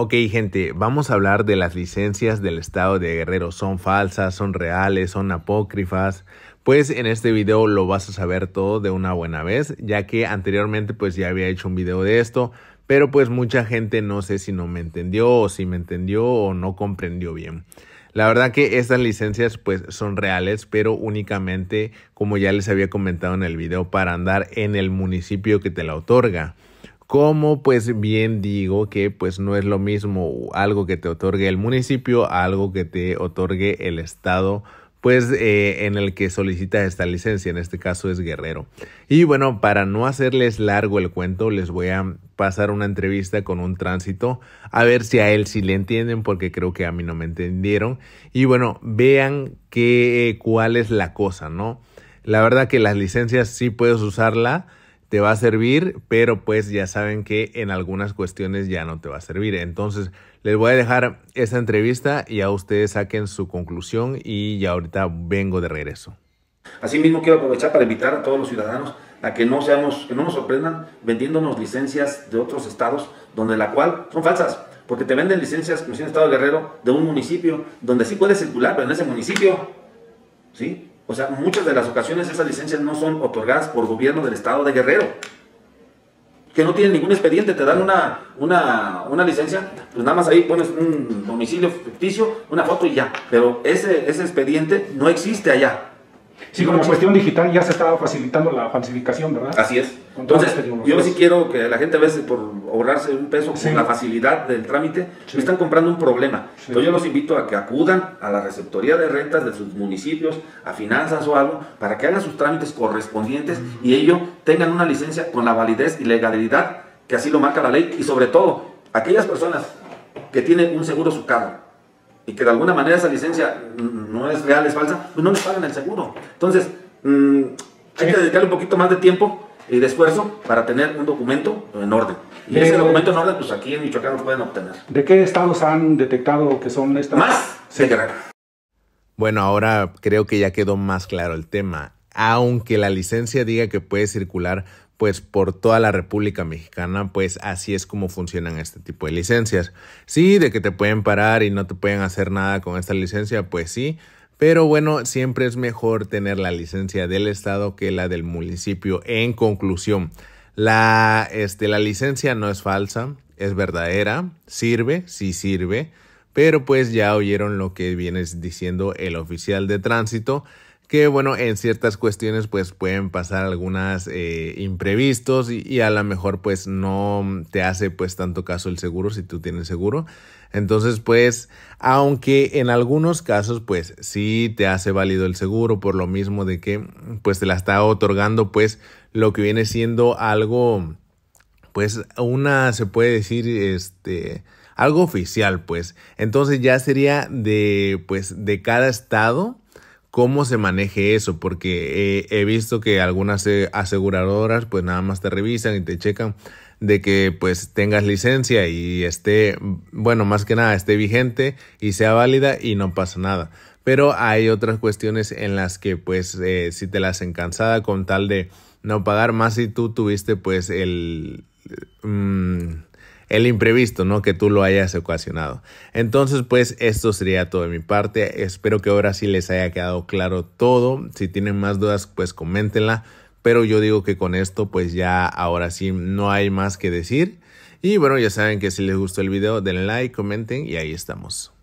Ok gente, vamos a hablar de las licencias del estado de Guerrero. ¿Son falsas? ¿Son reales? ¿Son apócrifas? Pues en este video lo vas a saber todo de una buena vez, ya que anteriormente pues ya había hecho un video de esto, pero pues mucha gente no sé si no me entendió o si me entendió o no comprendió bien. La verdad que estas licencias pues son reales, pero únicamente como ya les había comentado en el video para andar en el municipio que te la otorga como pues bien digo que pues no es lo mismo algo que te otorgue el municipio, algo que te otorgue el estado pues eh, en el que solicitas esta licencia, en este caso es Guerrero. Y bueno, para no hacerles largo el cuento, les voy a pasar una entrevista con un tránsito, a ver si a él sí le entienden, porque creo que a mí no me entendieron. Y bueno, vean qué, cuál es la cosa, ¿no? La verdad que las licencias sí puedes usarla, te va a servir, pero pues ya saben que en algunas cuestiones ya no te va a servir. Entonces, les voy a dejar esta entrevista y a ustedes saquen su conclusión y ya ahorita vengo de regreso. Asimismo, quiero aprovechar para invitar a todos los ciudadanos a que no, seamos, no nos sorprendan vendiéndonos licencias de otros estados, donde la cual son falsas, porque te venden licencias, como si en el estado de Guerrero, de un municipio, donde sí puedes circular, pero en ese municipio, ¿sí? O sea, muchas de las ocasiones esas licencias no son otorgadas por gobierno del estado de Guerrero. Que no tienen ningún expediente, te dan una, una, licencia, pues nada más ahí pones un domicilio ficticio, una foto y ya. Pero ese, ese expediente no existe allá. Sí, como cuestión digital ya se estaba facilitando la falsificación, ¿verdad? Así es. Entonces, yo sí quiero que la gente a veces por ahorrarse un peso con la facilidad del trámite, me están comprando un problema. yo los invito a que acudan a la receptoría de rentas de sus municipios, a finanzas o algo, para que hagan sus trámites correspondientes y ellos tengan una licencia con la validez y legalidad que así lo marca la ley y sobre todo aquellas personas que tienen un seguro su carro y que de alguna manera esa licencia no es real, es falsa, pues no les pagan el seguro. Entonces, mm, hay que dedicarle un poquito más de tiempo y de esfuerzo para tener un documento en orden. Y ese eh, documento no pues aquí en Michoacán lo pueden obtener. ¿De qué estados han detectado que son estas? Más Bueno, ahora creo que ya quedó más claro el tema. Aunque la licencia diga que puede circular pues por toda la República Mexicana, pues así es como funcionan este tipo de licencias. Sí, de que te pueden parar y no te pueden hacer nada con esta licencia, pues sí, pero bueno, siempre es mejor tener la licencia del Estado que la del municipio. En conclusión, este, la, licencia no es falsa, es verdadera, sirve, sí sirve, pero pues ya oyeron lo que viene diciendo el oficial de tránsito que bueno, en ciertas cuestiones pues pueden pasar algunas eh, imprevistos y, y, a lo mejor pues no te hace pues tanto caso el seguro si tú tienes seguro. Entonces pues aunque en algunos casos pues sí te hace válido el seguro por lo mismo de que pues te la está otorgando pues lo que viene siendo algo pues una se puede decir este algo oficial pues entonces ya sería de pues de cada estado cómo se maneje eso, porque eh, he, visto que algunas eh, aseguradoras pues nada más te revisan y te checan de que pues tengas licencia y esté, bueno, más que nada esté vigente y sea válida y no pasa nada. Pero hay otras cuestiones en las que pues eh, si te las hacen cansada con tal de no pagar más si tú tuviste pues el... Mm, el imprevisto, ¿no? Que tú lo hayas ocasionado. Entonces, pues esto sería todo de mi parte. Espero que ahora sí les haya quedado claro todo. Si tienen más dudas, pues coméntenla. Pero yo digo que con esto, pues ya ahora sí no hay más que decir. Y bueno, ya saben que si les gustó el video, denle like, comenten y ahí estamos.